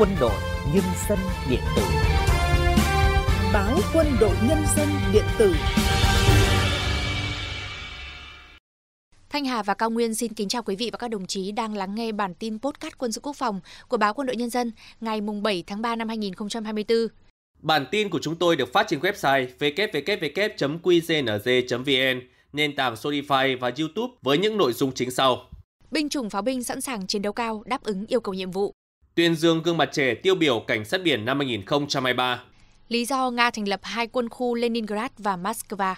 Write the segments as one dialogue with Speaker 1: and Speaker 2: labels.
Speaker 1: quân đội nhân dân điện tử báo quân đội nhân dân điện tử Thanh Hà và Cao Nguyên xin kính chào quý vị và các đồng chí đang lắng nghe bản tin podcast quân sự quốc phòng của báo Quân đội Nhân dân ngày mùng 7 tháng 3 năm 2024.
Speaker 2: Bản tin của chúng tôi được phát trên website www.qznz.vn, nền tảng Spotify và YouTube với những nội dung chính sau.
Speaker 1: Binh chủng pháo binh sẵn sàng chiến đấu cao đáp ứng yêu cầu nhiệm vụ
Speaker 2: tuyên dương gương mặt trẻ tiêu biểu cảnh sát biển năm 2023.
Speaker 1: Lý do Nga thành lập hai quân khu Leningrad và Moscow.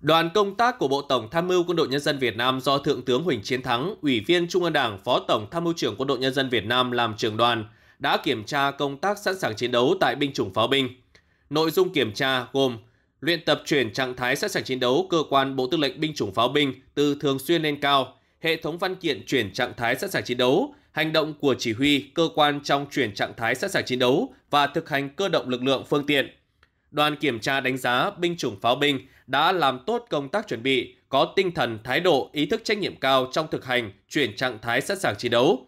Speaker 2: Đoàn công tác của Bộ Tổng Tham mưu Quân đội Nhân dân Việt Nam do Thượng tướng Huỳnh Chiến Thắng, Ủy viên Trung ương Đảng, Phó Tổng Tham mưu trưởng Quân đội Nhân dân Việt Nam làm trưởng đoàn, đã kiểm tra công tác sẵn sàng chiến đấu tại binh chủng pháo binh. Nội dung kiểm tra gồm luyện tập chuyển trạng thái sẵn sàng chiến đấu cơ quan Bộ Tư lệnh binh chủng pháo binh từ thường xuyên lên cao, hệ thống văn kiện chuyển trạng thái sẵn sàng chiến đấu, hành động của chỉ huy cơ quan trong chuyển trạng thái sẵn sàng chiến đấu và thực hành cơ động lực lượng phương tiện. Đoàn kiểm tra đánh giá binh chủng pháo binh đã làm tốt công tác chuẩn bị, có tinh thần, thái độ, ý thức trách nhiệm cao trong thực hành chuyển trạng thái sẵn sàng chiến đấu,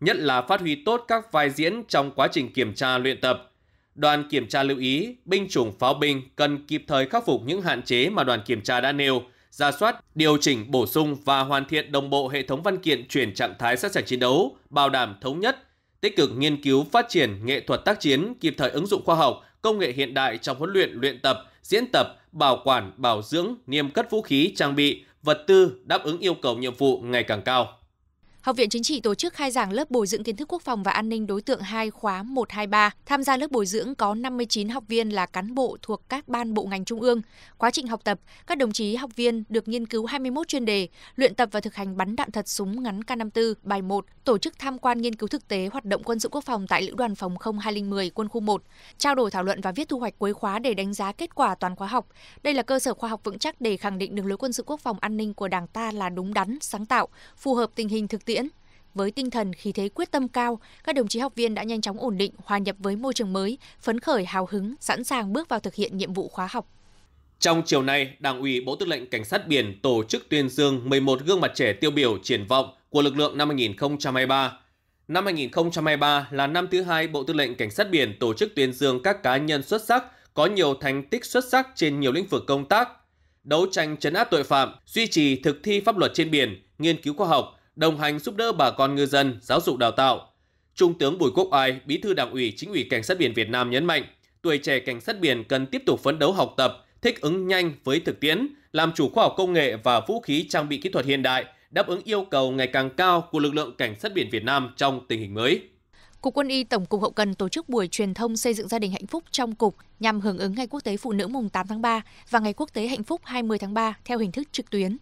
Speaker 2: nhất là phát huy tốt các vai diễn trong quá trình kiểm tra luyện tập. Đoàn kiểm tra lưu ý, binh chủng pháo binh cần kịp thời khắc phục những hạn chế mà đoàn kiểm tra đã nêu, ra soát, điều chỉnh, bổ sung và hoàn thiện đồng bộ hệ thống văn kiện chuyển trạng thái sẵn sàng chiến đấu, bảo đảm thống nhất, tích cực nghiên cứu phát triển nghệ thuật tác chiến, kịp thời ứng dụng khoa học, công nghệ hiện đại trong huấn luyện, luyện tập, diễn tập, bảo quản, bảo dưỡng, niêm cất vũ khí, trang bị, vật tư đáp ứng yêu cầu nhiệm vụ ngày càng cao.
Speaker 1: Học viện Chính trị tổ chức khai giảng lớp bồi dưỡng kiến thức quốc phòng và an ninh đối tượng 2 khóa 123. Tham gia lớp bồi dưỡng có 59 học viên là cán bộ thuộc các ban bộ ngành trung ương. Quá trình học tập, các đồng chí học viên được nghiên cứu 21 chuyên đề, luyện tập và thực hành bắn đạn thật súng ngắn K54 bài 1, tổ chức tham quan nghiên cứu thực tế hoạt động quân sự quốc phòng tại Lữ đoàn phòng không 2010 quân khu 1, trao đổi thảo luận và viết thu hoạch cuối khóa để đánh giá kết quả toàn khóa học. Đây là cơ sở khoa học vững chắc để khẳng định đường lối quân sự quốc phòng an ninh của Đảng ta là đúng đắn, sáng tạo, phù hợp tình hình thực tiễn với tinh thần khí thế quyết tâm cao, các đồng chí học viên đã nhanh chóng ổn định, hòa nhập với môi trường mới, phấn khởi hào hứng, sẵn sàng bước vào thực hiện nhiệm vụ khóa học.
Speaker 2: Trong chiều nay, Đảng ủy Bộ Tư lệnh Cảnh sát biển tổ chức tuyên dương 11 gương mặt trẻ tiêu biểu triển vọng của lực lượng năm 2023. Năm 2023 là năm thứ hai Bộ Tư lệnh Cảnh sát biển tổ chức tuyên dương các cá nhân xuất sắc có nhiều thành tích xuất sắc trên nhiều lĩnh vực công tác, đấu tranh chấn áp tội phạm, duy trì thực thi pháp luật trên biển, nghiên cứu khoa học, đồng hành giúp đỡ bà con ngư dân, giáo dục đào tạo. Trung tướng Bùi Quốc Ai, Bí thư Đảng ủy Chính ủy Cảnh sát biển Việt Nam nhấn mạnh, tuổi trẻ cảnh sát biển cần tiếp tục phấn đấu học tập, thích ứng nhanh với thực tiễn, làm chủ khoa học công nghệ và vũ khí trang bị kỹ thuật hiện đại, đáp ứng yêu cầu ngày càng cao của lực lượng cảnh sát biển Việt Nam trong tình hình mới.
Speaker 1: Cục Quân y Tổng cục Hậu cần tổ chức buổi truyền thông xây dựng gia đình hạnh phúc trong cục nhằm hưởng ứng Ngày Quốc tế Phụ nữ mùng 8 tháng 3 và Ngày Quốc tế Hạnh phúc 20 tháng 3 theo hình thức trực tuyến.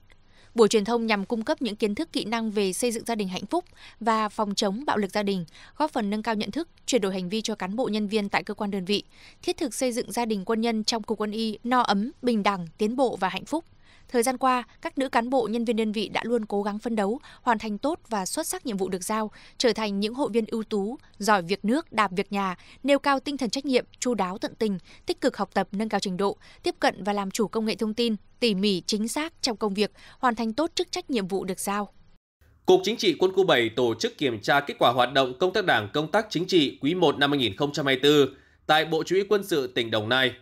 Speaker 1: Buổi truyền thông nhằm cung cấp những kiến thức kỹ năng về xây dựng gia đình hạnh phúc và phòng chống bạo lực gia đình, góp phần nâng cao nhận thức, chuyển đổi hành vi cho cán bộ nhân viên tại cơ quan đơn vị, thiết thực xây dựng gia đình quân nhân trong cục quân y no ấm, bình đẳng, tiến bộ và hạnh phúc. Thời gian qua, các nữ cán bộ nhân viên đơn vị đã luôn cố gắng phân đấu, hoàn thành tốt và xuất sắc nhiệm vụ được giao, trở thành những hội viên ưu tú, giỏi việc nước, đạp việc nhà, nêu cao tinh thần trách nhiệm, chu đáo tận tình, tích cực học tập nâng cao trình độ, tiếp cận và làm chủ công nghệ thông tin, tỉ mỉ chính xác trong công việc, hoàn thành tốt chức trách nhiệm vụ được giao.
Speaker 2: Cục Chính trị Quân khu 7 tổ chức kiểm tra kết quả hoạt động công tác Đảng, công tác chính trị quý 1 năm 2024 tại Bộ Chỉ huy Quân sự tỉnh Đồng Nai.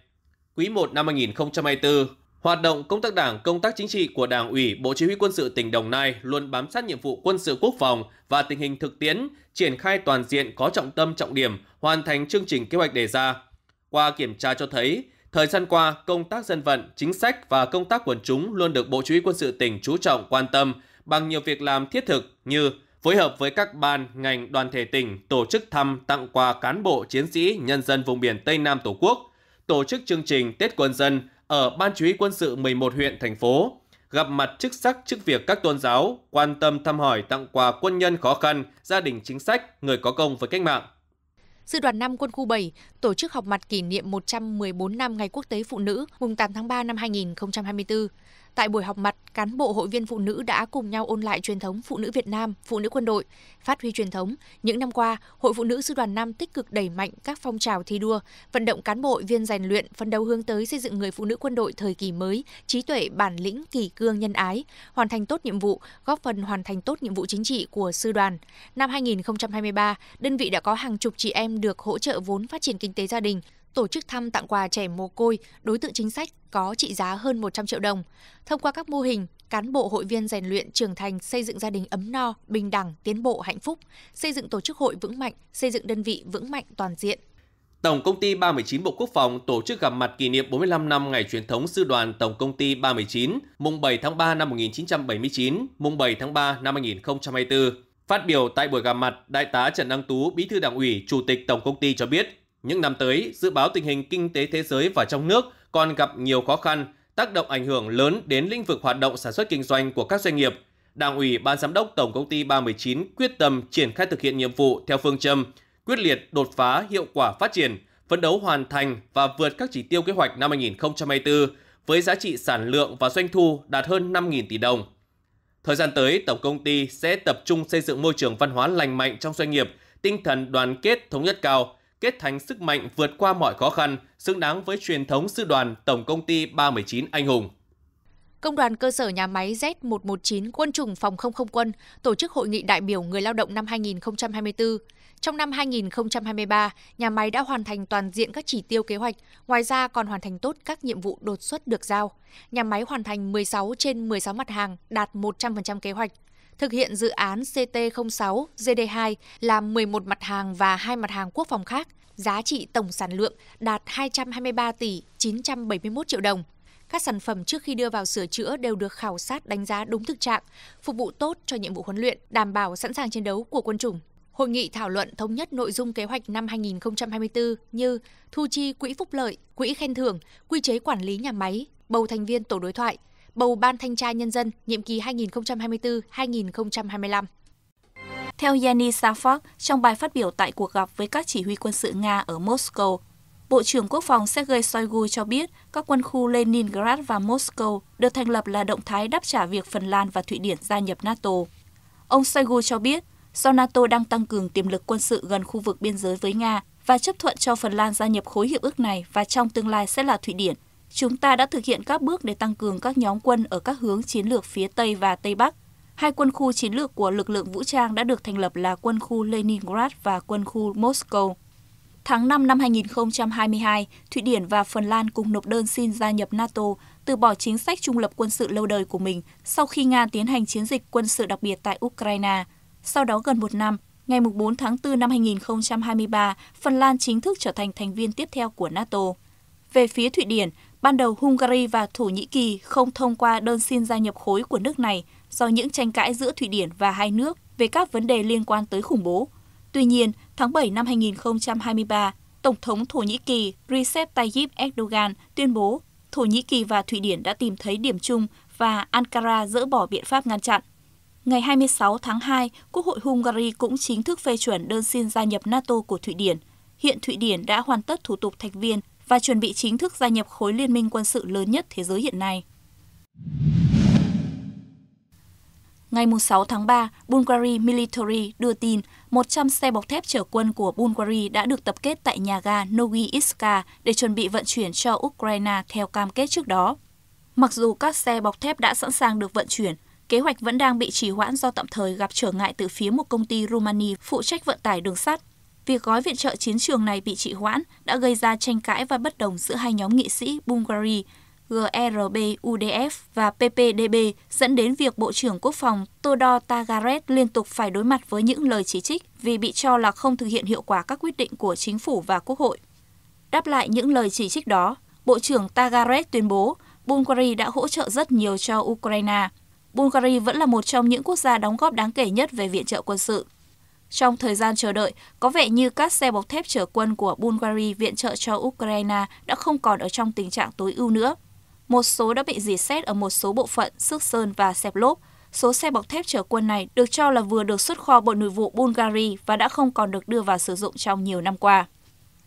Speaker 2: Quý 1 năm 2024, Hoạt động công tác đảng, công tác chính trị của Đảng ủy Bộ Chỉ huy Quân sự tỉnh Đồng Nai luôn bám sát nhiệm vụ quân sự quốc phòng và tình hình thực tiễn, triển khai toàn diện có trọng tâm trọng điểm, hoàn thành chương trình kế hoạch đề ra. Qua kiểm tra cho thấy, thời gian qua, công tác dân vận, chính sách và công tác quần chúng luôn được Bộ Chỉ huy Quân sự tỉnh chú trọng quan tâm bằng nhiều việc làm thiết thực như phối hợp với các ban, ngành, đoàn thể tỉnh tổ chức thăm tặng quà cán bộ, chiến sĩ, nhân dân vùng biển Tây Nam Tổ quốc, tổ chức chương trình Tết quân dân, ở Ban Chỉ huy quân sự 11 huyện, thành phố, gặp mặt chức sắc chức việc các tôn giáo, quan tâm thăm hỏi tặng quà quân nhân khó khăn, gia đình chính sách, người có công với cách mạng.
Speaker 1: Sư đoàn 5 quân khu 7 tổ chức họp mặt kỷ niệm 114 năm Ngày Quốc tế Phụ nữ mùng 8 tháng 3 năm 2024. Tại buổi họp mặt, cán bộ hội viên phụ nữ đã cùng nhau ôn lại truyền thống phụ nữ Việt Nam, phụ nữ quân đội, phát huy truyền thống. Những năm qua, Hội Phụ nữ Sư đoàn 5 tích cực đẩy mạnh các phong trào thi đua, vận động cán bộ viên rèn luyện, phấn đấu hướng tới xây dựng người phụ nữ quân đội thời kỳ mới, trí tuệ, bản lĩnh, kỳ cương, nhân ái, hoàn thành tốt nhiệm vụ, góp phần hoàn thành tốt nhiệm vụ chính trị của sư đoàn. Năm 2023, đơn vị đã có hàng chục chị em được hỗ trợ vốn phát triển kinh tế gia đình, tổ chức thăm tặng quà trẻ mồ côi, đối tượng chính sách có trị giá hơn 100 triệu đồng. Thông qua các mô hình, cán bộ hội viên rèn luyện trưởng thành xây dựng gia đình ấm no, bình đẳng, tiến bộ, hạnh phúc, xây dựng tổ chức hội vững mạnh, xây dựng đơn vị vững mạnh toàn diện.
Speaker 2: Tổng công ty 319 Bộ Quốc phòng tổ chức gặp mặt kỷ niệm 45 năm ngày truyền thống sư đoàn Tổng công ty 319, mùng 7 tháng 3 năm 1979, mùng 7 tháng 3 năm 2024. Phát biểu tại buổi gặp mặt, Đại tá Trần Đăng Tú, Bí thư Đảng ủy, Chủ tịch Tổng công ty cho biết, những năm tới, dự báo tình hình kinh tế thế giới và trong nước còn gặp nhiều khó khăn, tác động ảnh hưởng lớn đến lĩnh vực hoạt động sản xuất kinh doanh của các doanh nghiệp. Đảng ủy Ban Giám đốc Tổng công ty 319 quyết tâm triển khai thực hiện nhiệm vụ theo phương châm quyết liệt, đột phá, hiệu quả phát triển, phấn đấu hoàn thành và vượt các chỉ tiêu kế hoạch năm 2024 với giá trị sản lượng và doanh thu đạt hơn 5.000 tỷ đồng. Thời gian tới, Tổng công ty sẽ tập trung xây dựng môi trường văn hóa lành mạnh trong doanh nghiệp, tinh thần đoàn kết thống nhất cao – kết thành sức mạnh vượt qua mọi khó khăn, xứng đáng với truyền thống sư đoàn Tổng công ty 319 anh hùng.
Speaker 1: Công đoàn cơ sở nhà máy Z119 Quân chủng Phòng không không quân tổ chức hội nghị đại biểu người lao động năm 2024. Trong năm 2023, nhà máy đã hoàn thành toàn diện các chỉ tiêu kế hoạch, ngoài ra còn hoàn thành tốt các nhiệm vụ đột xuất được giao. Nhà máy hoàn thành 16 trên 16 mặt hàng, đạt 100% kế hoạch thực hiện dự án CT06 GD2 là 11 mặt hàng và hai mặt hàng quốc phòng khác, giá trị tổng sản lượng đạt 223 tỷ 971 triệu đồng. Các sản phẩm trước khi đưa vào sửa chữa đều được khảo sát đánh giá đúng thực trạng, phục vụ tốt cho nhiệm vụ huấn luyện, đảm bảo sẵn sàng chiến đấu của quân chủng. Hội nghị thảo luận thống nhất nội dung kế hoạch năm 2024 như thu chi quỹ phúc lợi, quỹ khen thưởng, quy chế quản lý nhà máy, bầu thành viên tổ đối thoại, bầu Ban Thanh tra Nhân dân nhiệm kỳ 2024-2025.
Speaker 3: Theo Yeni Safak, trong bài phát biểu tại cuộc gặp với các chỉ huy quân sự Nga ở Moscow, Bộ trưởng Quốc phòng Sergei Shoigu cho biết các quân khu Leningrad và Moscow được thành lập là động thái đáp trả việc Phần Lan và Thụy Điển gia nhập NATO. Ông Shoigu cho biết, do NATO đang tăng cường tiềm lực quân sự gần khu vực biên giới với Nga và chấp thuận cho Phần Lan gia nhập khối hiệp ước này và trong tương lai sẽ là Thụy Điển, chúng ta đã thực hiện các bước để tăng cường các nhóm quân ở các hướng chiến lược phía Tây và Tây Bắc. Hai quân khu chiến lược của lực lượng vũ trang đã được thành lập là quân khu Leningrad và quân khu Moscow. Tháng 5 năm 2022, Thụy Điển và Phần Lan cùng nộp đơn xin gia nhập NATO, từ bỏ chính sách trung lập quân sự lâu đời của mình sau khi Nga tiến hành chiến dịch quân sự đặc biệt tại Ukraine. Sau đó gần một năm, ngày 4 tháng 4 năm 2023, Phần Lan chính thức trở thành thành viên tiếp theo của NATO. Về phía Thụy Điển, Ban đầu Hungary và Thổ Nhĩ Kỳ không thông qua đơn xin gia nhập khối của nước này do những tranh cãi giữa Thụy Điển và hai nước về các vấn đề liên quan tới khủng bố. Tuy nhiên, tháng 7 năm 2023, Tổng thống Thổ Nhĩ Kỳ Recep Tayyip Erdogan tuyên bố Thổ Nhĩ Kỳ và Thụy Điển đã tìm thấy điểm chung và Ankara dỡ bỏ biện pháp ngăn chặn. Ngày 26 tháng 2, Quốc hội Hungary cũng chính thức phê chuẩn đơn xin gia nhập NATO của Thụy Điển. Hiện Thụy Điển đã hoàn tất thủ tục thành viên và chuẩn bị chính thức gia nhập khối liên minh quân sự lớn nhất thế giới hiện nay. Ngày 6 tháng 3, Bulgari Military đưa tin 100 xe bọc thép chở quân của Bulgari đã được tập kết tại nhà ga Novi Iska để chuẩn bị vận chuyển cho Ukraine theo cam kết trước đó. Mặc dù các xe bọc thép đã sẵn sàng được vận chuyển, kế hoạch vẫn đang bị trì hoãn do tạm thời gặp trở ngại từ phía một công ty Rumani phụ trách vận tải đường sắt việc gói viện trợ chiến trường này bị trì hoãn đã gây ra tranh cãi và bất đồng giữa hai nhóm nghị sĩ Bulgaria GRB-UDF e và PPDB dẫn đến việc Bộ trưởng Quốc phòng Todor Tagaret liên tục phải đối mặt với những lời chỉ trích vì bị cho là không thực hiện hiệu quả các quyết định của chính phủ và quốc hội. Đáp lại những lời chỉ trích đó, Bộ trưởng Tagaret tuyên bố Bulgaria đã hỗ trợ rất nhiều cho Ukraine. Bulgaria vẫn là một trong những quốc gia đóng góp đáng kể nhất về viện trợ quân sự. Trong thời gian chờ đợi, có vẻ như các xe bọc thép chở quân của Bulgaria viện trợ cho Ukraine đã không còn ở trong tình trạng tối ưu nữa. Một số đã bị rỉ xét ở một số bộ phận xước sơn và xẹp lốp. Số xe bọc thép chở quân này được cho là vừa được xuất kho Bộ Nội vụ Bulgaria và đã không còn được đưa vào sử dụng trong nhiều năm qua.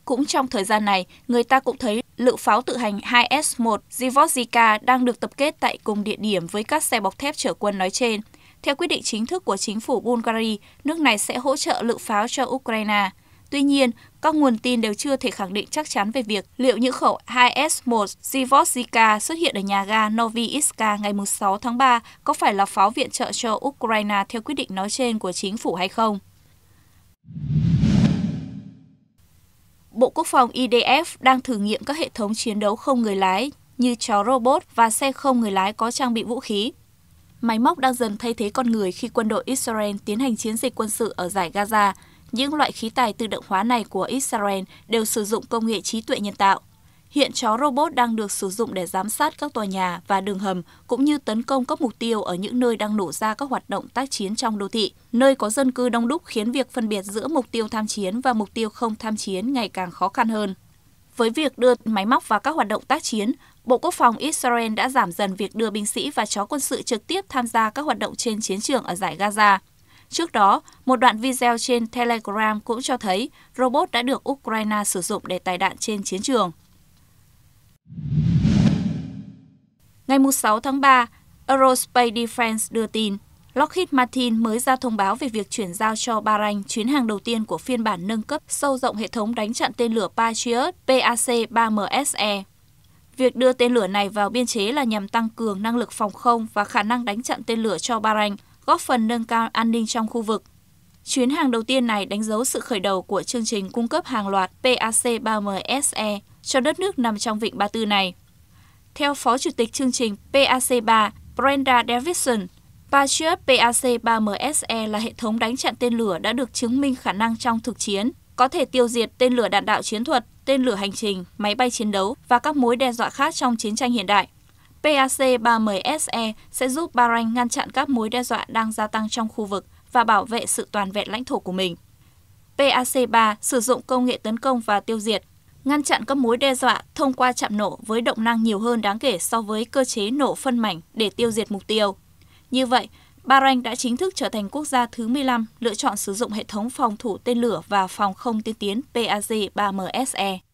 Speaker 3: Cũng trong thời gian này, người ta cũng thấy lựu pháo tự hành 2S1 Zivozhika đang được tập kết tại cùng địa điểm với các xe bọc thép chở quân nói trên – theo quyết định chính thức của chính phủ Bulgaria, nước này sẽ hỗ trợ lượng pháo cho Ukraine. Tuy nhiên, các nguồn tin đều chưa thể khẳng định chắc chắn về việc liệu những khẩu 2S1 Zivozhika xuất hiện ở nhà ga Novi Iska ngày 6 tháng 3 có phải là pháo viện trợ cho Ukraine theo quyết định nói trên của chính phủ hay không. Bộ Quốc phòng IDF đang thử nghiệm các hệ thống chiến đấu không người lái như chó robot và xe không người lái có trang bị vũ khí máy móc đang dần thay thế con người khi quân đội Israel tiến hành chiến dịch quân sự ở giải Gaza. Những loại khí tài tự động hóa này của Israel đều sử dụng công nghệ trí tuệ nhân tạo. Hiện chó robot đang được sử dụng để giám sát các tòa nhà và đường hầm cũng như tấn công các mục tiêu ở những nơi đang nổ ra các hoạt động tác chiến trong đô thị, nơi có dân cư đông đúc khiến việc phân biệt giữa mục tiêu tham chiến và mục tiêu không tham chiến ngày càng khó khăn hơn. Với việc đưa máy móc vào các hoạt động tác chiến, Bộ Quốc phòng Israel đã giảm dần việc đưa binh sĩ và chó quân sự trực tiếp tham gia các hoạt động trên chiến trường ở giải Gaza. Trước đó, một đoạn video trên Telegram cũng cho thấy robot đã được Ukraine sử dụng để tài đạn trên chiến trường. Ngày 6 tháng 3, Aerospace Defense đưa tin Lockheed Martin mới ra thông báo về việc chuyển giao cho Bahrain chuyến hàng đầu tiên của phiên bản nâng cấp sâu rộng hệ thống đánh chặn tên lửa Patriot PAC-3MSE Việc đưa tên lửa này vào biên chế là nhằm tăng cường năng lực phòng không và khả năng đánh chặn tên lửa cho Bahrain, góp phần nâng cao an ninh trong khu vực. Chuyến hàng đầu tiên này đánh dấu sự khởi đầu của chương trình cung cấp hàng loạt pac 3 MSE cho đất nước nằm trong vịnh Ba Tư này. Theo Phó Chủ tịch chương trình PAC-3 Brenda Davidson, Patriot pac 3 MSE là hệ thống đánh chặn tên lửa đã được chứng minh khả năng trong thực chiến, có thể tiêu diệt tên lửa đạn đạo chiến thuật tên lửa hành trình, máy bay chiến đấu và các mối đe dọa khác trong chiến tranh hiện đại. PAC-30SE sẽ giúp Bahrain ngăn chặn các mối đe dọa đang gia tăng trong khu vực và bảo vệ sự toàn vẹn lãnh thổ của mình. PAC-3 sử dụng công nghệ tấn công và tiêu diệt, ngăn chặn các mối đe dọa thông qua chạm nổ với động năng nhiều hơn đáng kể so với cơ chế nổ phân mảnh để tiêu diệt mục tiêu. Như vậy, Bahrain đã chính thức trở thành quốc gia thứ 15 lựa chọn sử dụng hệ thống phòng thủ tên lửa và phòng không tiên tiến paz 3 mse